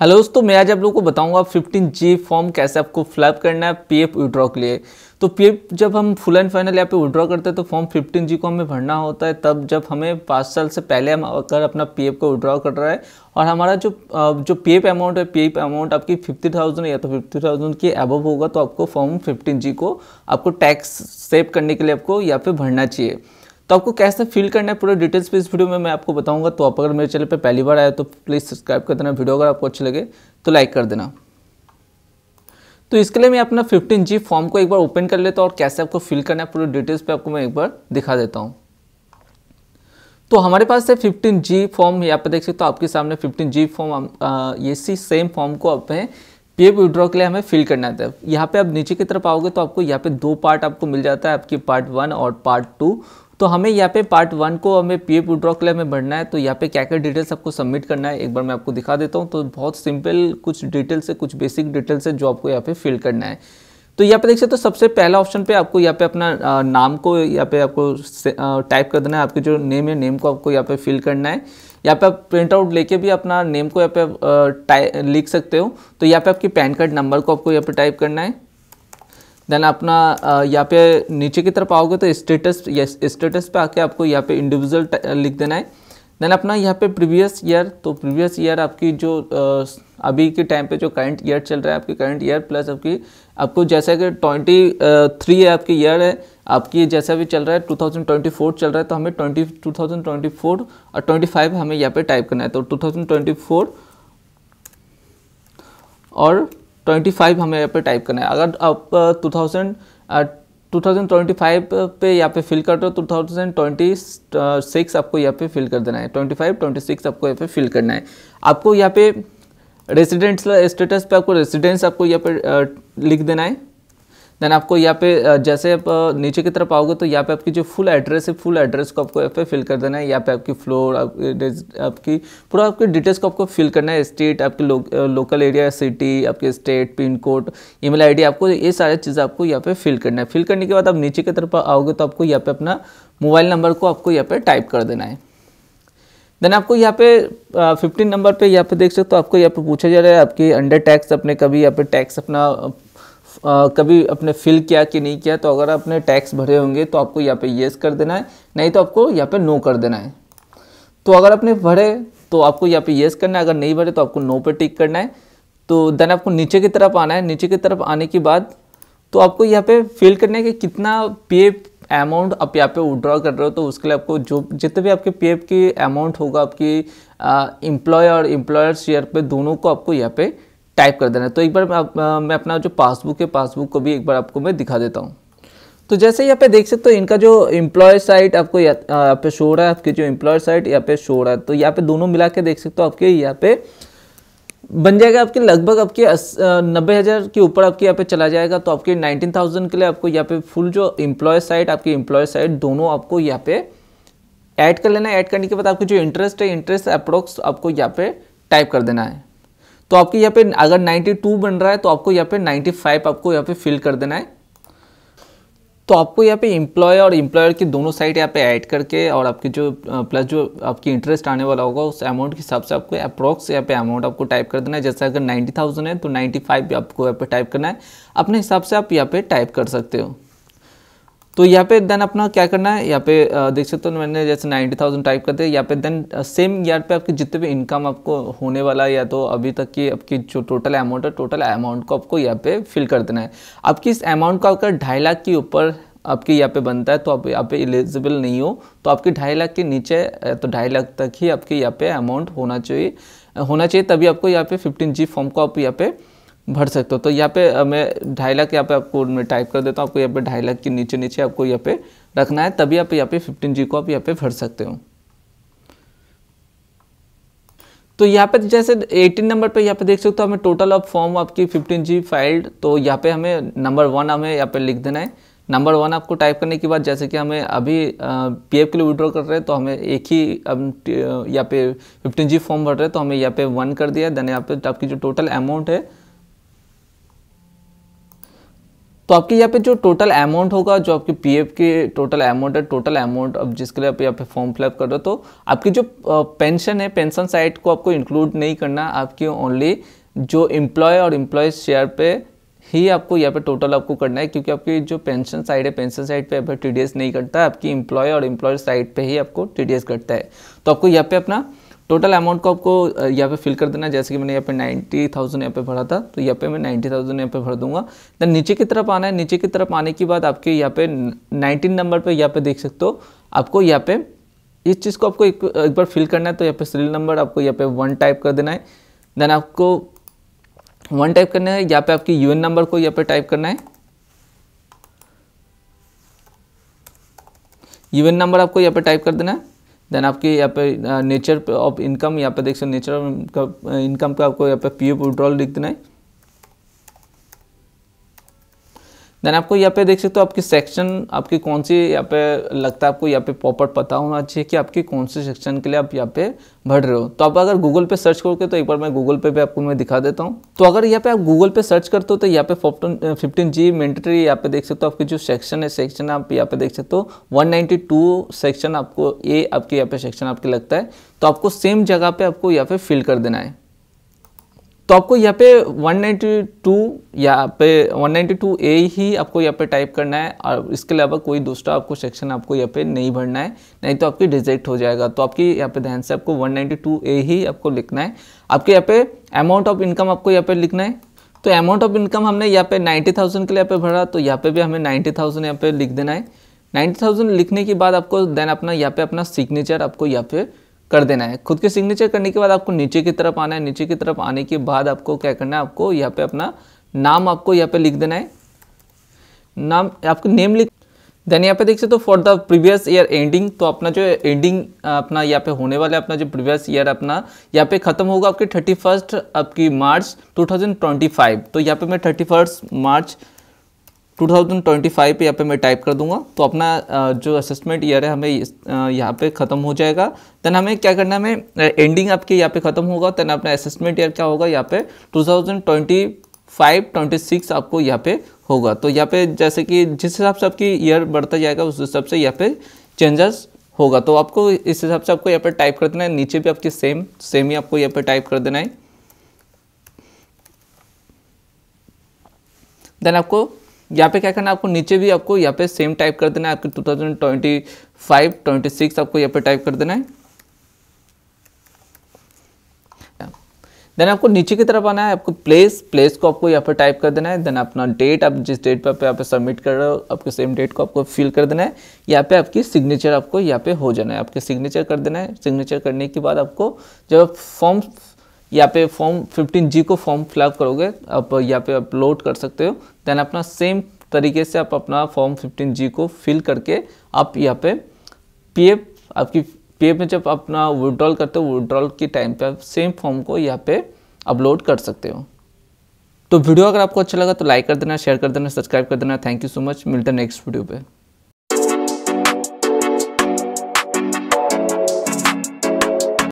hello दोस्तों मैं आज आप लोगों को बताऊंगा 15 जी फॉर्म कैसे आपको फ्लैप करना है पीएफ विड्रॉ के लिए तो पीएफ जब हम फुल एंड फाइनल यहाँ पे विड्रॉ करते हैं तो फॉर्म 15 जी को हमें भरना होता है तब जब हमें पाँच साल से पहले हम अगर अपना पीएफ को विड्रॉ कर रहा है और हमारा जो जो पीएफ अमाउंट है पीएफ अमाउंट आपकी फिफ्टी थाउजेंड या तो फिफ्टी थाउजेंड के अबव होगा तो आपको फॉर्म फिफ्टीन जी को आपको टैक्स सेव करने के लिए आपको यहाँ पर भरना चाहिए तो आपको कैसे फील करना है पूरे डिटेल्स पे इस वीडियो में मैं आपको बताऊंगा तो आप अगर मेरे चैनल पे पहली बार आए तो प्लीज़ सब्सक्राइब कर देना वीडियो अगर आपको अच्छे लगे तो लाइक कर देना तो इसके लिए मैं अपना फिफ्टीन जी फॉर्म को एक बार ओपन कर लेता हूँ और कैसे आपको फिल करना है पूरे डिटेल्स पर आपको मैं एक बार दिखा देता हूँ तो हमारे पास है फिफ्टीन जी फॉर्म यहाँ पर देख सकते हो तो आपके सामने फिफ्टीन जी फॉर्म ये सी सेम फॉर्म को आप पी एफ विड्रॉ के लिए हमें फिल करना था तो यहाँ पे आप नीचे की तरफ आओगे तो आपको यहाँ पे दो पार्ट आपको मिल जाता है आपकी पार्ट वन और पार्ट टू तो हमें यहाँ पे पार्ट वन को हमें पी एफ विड्रॉ के लिए हमें भरना है तो यहाँ पे क्या क्या डिटेल्स आपको सबमिट करना है एक बार मैं आपको दिखा देता हूँ तो बहुत सिंपल कुछ डिटेल्स है कुछ बेसिक डिटेल्स है जो आपको यहाँ पे फिल करना है तो यहाँ पे देख सकते हो तो सबसे पहला ऑप्शन पे आपको यहाँ पे अपना नाम को यहाँ पे आपको टाइप कर देना है आपके जो नेम है नेम को आपको यहाँ पे फिल करना है यहाँ पे आप प्रिंट आउट लेके भी अपना नेम को यहाँ पे लिख सकते हो तो यहाँ पे आपकी पैन कार्ड नंबर को आपको यहाँ पे टाइप करना है देन अपना यहाँ पे नीचे की तरफ आओगे तो स्टेटस यस स्टेटस पे आके आपको यहाँ पे इंडिविजुअल लिख देना है देन अपना यहाँ पे प्रीवियस ईयर तो प्रीवियस ईयर आपकी जो अभी के टाइम पे जो करंट ईयर चल रहा है आपकी करंट ईयर प्लस आपकी आपको जैसा कि ट्वेंटी थ्री है आपकी ईयर है आपकी जैसा भी चल रहा है 2024 चल रहा है तो हमें 20 2024 और 25 हमें यहाँ पे टाइप करना है तो 2024 और ट्वेंटी फाइव हमें यहाँ पर टाइप करना है अगर आप two thousand two thousand twenty five पर यहाँ पे फिल कर रहे हो टू थाउजेंड ट्वेंटी सिक्स आपको यहाँ पे फिल कर देना है ट्वेंटी फाइव ट्वेंटी सिक्स आपको यहाँ पे फिल करना है आपको यहाँ पे रेसिडेंट्स स्टेटस पे आपको रेसिडेंस आपको यहाँ पे लिख देना है देन आपको यहाँ पे जैसे आप नीचे की तरफ आओगे तो यहाँ पे आपकी जो फुल एड्रेस है फुल एड्रेस को आपको यहाँ पे फिल कर देना है यहाँ पे आपकी फ्लोर आपकी, आपकी पूरा आपके डिटेल्स को आपको फिल करना है स्टेट आपके लो, लोकल एरिया सिटी आपके state pin code email आपको ये सारी चीज़ें आपको यहाँ पे फिल करना है फिल करने के बाद आप नीचे की तरफ आओगे तो आपको यहाँ पे अपना मोबाइल नंबर को आपको यहाँ पे टाइप कर देना है देन आपको यहाँ पे फिफ्टीन नंबर पे यहाँ पे देख सकते हो तो आपको यहाँ पे पूछा जा रहा है आपकी अंडर टैक्स अपने कभी यहाँ पे टैक्स अपना कभी आपने फिल किया कि नहीं किया तो अगर आपने टैक्स भरे होंगे तो आपको यहाँ पे येस कर देना है नहीं तो आपको यहाँ पे नो कर देना है तो अगर आपने भरे तो आपको यहाँ पे येस करना है अगर नहीं भरे तो आपको नो पे टिक करना है तो देन आपको नीचे की तरफ आना है नीचे की तरफ आने के बाद तो आपको यहाँ पे फिल करना है कि कितना पे अमाउंट आप यहाँ पे विड्रॉ कर रहे हो तो उसके लिए आपको जो जितने भी आपके पे की अमाउंट होगा आपकी एम्प्लॉय और एम्प्लॉयर शेयर पे दोनों को आपको यहाँ पे टाइप कर देना है तो एक बार मैं, अपना जो पासबुक है पासबुक को भी एक बार आपको मैं दिखा देता हूँ तो जैसे यहाँ पे देख सकते हो इनका जो एम्प्लॉय साइट आपको यहाँ पे शो रहा है आपके जो एम्प्लॉय साइट यहाँ पे शो रहा है तो यहाँ पे दोनों मिला के देख सकते हो आपके यहाँ पे बन जाएगा आपके लगभग आपके नब्बे हज़ार के ऊपर आपके यहाँ पे चला जाएगा तो आपके नाइनटीन थाउजेंड के लिए आपको यहाँ पे फुल जो एम्प्लॉय साइट आपके एम्प्लॉय साइट दोनों आपको यहाँ पे ऐड कर लेना है ऐड करने के बाद आपको जो इंटरेस्ट है इंटरेस्ट अप्रोक्स आपको यहाँ पे टाइप कर देना है तो आपके यहाँ पे अगर 92 बन रहा है तो आपको यहाँ पे 95 आपको यहाँ पे फिल कर देना है तो आपको यहाँ पे इम्प्लॉय और इम्प्लॉयर की दोनों साइड यहाँ पे ऐड करके और आपकी जो प्लस जो आपकी इंटरेस्ट आने वाला होगा उस अमाउंट के हिसाब से आपको अप्रॉक्स यहाँ पे अमाउंट आपको टाइप कर देना है जैसे अगर नाइन्टी थाउजेंड है तो नाइन्टी फाइव आपको यहाँ पर टाइप करना है अपने हिसाब से आप यहाँ पर टाइप कर सकते हो तो यहाँ पे देन अपना क्या करना है यहाँ पे देख सकते हो तो मैंने जैसे नाइन्टी थाउजेंड टाइप कर दिया यहाँ पे देन सेम यार पे आपके जितने भी इनकम आपको होने वाला है या तो अभी तक की आपकी जो टोटल अमाउंट है टोटल अमाउंट को आपको यहाँ पे फिल कर देना है आपकी इस अमाउंट का अगर ढाई लाख के ऊपर आपके यहाँ पे बनता है तो आप यहाँ पे एलिजिबल नहीं हो तो आपके ढाई लाख के नीचे तो ढाई लाख तक ही आपके यहाँ पे अमाउंट होना चाहिए होना चाहिए तभी आपको यहाँ पे फिफ्टीन जी फॉर्म को आप यहाँ पे भर सकते हो तो यहाँ पे मैं ढाई लाख यहाँ पे आपको मैं टाइप कर देता हूँ आपको यहाँ पे ढाई लाख के नीचे नीचे आपको यहाँ पे रखना है तभी आप यहाँ पे फिफ्टीन जी को आप यहाँ पे भर सकते हो तो यहाँ पे जैसे 18 नंबर पे यहाँ पे देख सकते हो हमें टोटल ऑफ फॉर्म आपकी 15 जी फाइल्ड तो यहाँ पे हमें नंबर वन हमें यहाँ पे लिख देना है नंबर वन आपको टाइप करने के बाद जैसे कि हमें अभी पी के लिए विड्रॉ कर रहे हैं तो हमें एक ही अब यहाँ पे 15 जी फॉर्म भर रहे हैं तो हमें यहाँ पे वन कर दिया देन यहाँ पे आपकी जो टोटल अमाउंट है तो आपके यहाँ पे जो टोटल अमाउंट होगा जो आपके पीएफ के टोटल अमाउंट है टोटल अमाउंट अब जिसके लिए आप यहाँ पे फॉर्म फिलअप कर रहे हो तो आपकी जो पेंशन है पेंशन साइट को आपको इंक्लूड नहीं करना आपकी ओनली जो एम्प्लॉय और एम्प्लॉय शेयर पे ही आपको यहाँ पे टोटल आपको करना है क्योंकि आपकी जो पेंशन साइड है पेंशन साइड पे पर टी नहीं करता है आपकी इम्प्लॉय और इम्प्लॉय साइड पे ही आपको टी करता है तो आपको यहाँ पे अपना टोटल अमाउंट को आपको यहाँ पे फिल कर देना जैसे कि मैंने यहाँ पे नाइन्टी थाउजेंड यहाँ पे भरा था तो यहाँ पे मैं नाइन्टी थाउजेंड यहाँ पे भर दूंगा देन नीचे की तरफ आना है नीचे की तरफ आने के बाद आपके यहाँ पे नाइनटीन नंबर पे यहाँ पे देख सकते हो आपको यहाँ पे इस चीज़ को आपको एक, एक बार फिल करना है तो यहाँ पे सीरियल नंबर आपको यहाँ पे वन टाइप कर देना है देन आपको वन टाइप करना है यहाँ पे आपकी यू नंबर को यहाँ पे टाइप करना है यू नंबर आपको यहाँ पे टाइप कर देना है देन आपके यहाँ पे नेचर ऑफ इनकम यहाँ पे देख सकते नेचर ऑफ इनकम का आपको यहाँ पे पी एफ विड्रॉल लिख देना है देन आपको यहाँ पे देख सकते हो आपकी सेक्शन आपकी कौन सी यहाँ पे लगता है आपको यहाँ पे प्रॉपर पता होना चाहिए कि आपकी कौन से सेक्शन के लिए आप यहाँ पे भर रहे हो तो आप अगर गूगल पे सर्च करोगे तो एक बार मैं गूगल पे भी आपको मैं दिखा देता हूँ तो अगर यहाँ पे आप गूगल पे सर्च करते हो तो यहाँ पे फोटो फिफ्टीन जी मैंडेटरी यहाँ पे देख सकते हो आपकी जो सेक्शन है सेक्शन आप यहाँ पे देख सकते हो वन सेक्शन आपको ए आपके यहाँ पे सेक्शन आपके लगता है तो आपको सेम जगह पर आपको यहाँ पे फिल कर देना है तो आपको यहाँ पे 192 यहाँ पे 192 ए ही आपको यहाँ पे टाइप करना है और इसके अलावा कोई दूसरा आपको सेक्शन आपको यहाँ पे नहीं भरना है नहीं तो आपकी रिजेक्ट हो जाएगा तो आपकी यहाँ पे ध्यान से आपको 192 ए ही आपको लिखना है आपके यहाँ पे अमाउंट ऑफ इनकम आपको यहाँ पे लिखना है तो अमाउंट ऑफ इनकम हमने यहाँ पे नाइन्टी के लिए यहाँ पे भरा तो यहाँ पे भी हमें थाउजेंड यहाँ पे लिख देना है नाइन्टी लिखने के बाद आपको देन अपना यहाँ पे अपना सिग्नेचर आपको यहाँ पे कर देना है खुद के सिग्नेचर करने के बाद आपको नीचे की तरफ आना है नीचे की तरफ आने के बाद आपको क्या करना है आपको यहाँ पे अपना नाम आपको यहाँ पे लिख देना है नाम आपको नेम लिख देन यहाँ पे देख सकते हो for the previous year ending तो अपना जो एंडिंग अपना यहाँ पे होने वाला है अपना जो प्रीवियस ईयर अपना यहाँ पे खत्म होगा आपके थर्टी फर्स्ट आपकी मार्च 2025 तो यहाँ पे मैं थर्टी फर्स्ट मार्च 2025 पे यहाँ पे मैं टाइप कर दूंगा तो अपना जो असेसमेंट ईयर है हमें यहाँ पे ख़त्म हो जाएगा देन हमें क्या करना है हमें एंडिंग आपके यहाँ पे ख़त्म होगा देन अपना असेसमेंट ईयर क्या होगा यहाँ पे 2025 26 आपको यहाँ पे होगा तो यहाँ पे जैसे कि जिस हिसाब से आपकी ईयर बढ़ता जाएगा उस हिसाब से यहाँ पे चेंजेस होगा तो आपको इस हिसाब से आपको यहाँ पर टाइप कर देना है नीचे भी आपके सेम सेम ही आपको यहाँ पर टाइप कर देना है देन आपको यहाँ पे क्या करना है आपको नीचे भी आपको यहाँ पे सेम टाइप कर देना है आपके 2025 26 आपको यहाँ पे टाइप कर देना है देन आपको नीचे की तरफ आना है आपको प्लेस प्लेस को आपको यहाँ पे टाइप कर देना है देन अपना डेट आप जिस डेट पर आप सबमिट कर रहे हो आपके सेम डेट को आपको फिल कर देना है यहाँ पे आपकी सिग्नेचर आपको यहाँ पे हो जाना है आपके सिग्नेचर कर देना है सिग्नेचर करने के बाद आपको जब फॉर्म यहाँ पे फॉर्म 15G को फॉर्म फिलअप करोगे आप यहाँ पे अपलोड कर सकते हो देन अपना सेम तरीके से आप अपना फॉर्म 15G को फिल करके आप यहाँ पे पीएफ आपकी पीएफ में जब अपना विड्रॉल करते हो विड्रॉल के टाइम पे आप सेम फॉर्म को यहाँ पे अपलोड कर सकते हो तो वीडियो अगर आपको अच्छा लगा तो लाइक कर देना शेयर कर देना सब्सक्राइब कर देना थैंक यू सो मच मिलते नेक्स्ट वीडियो पर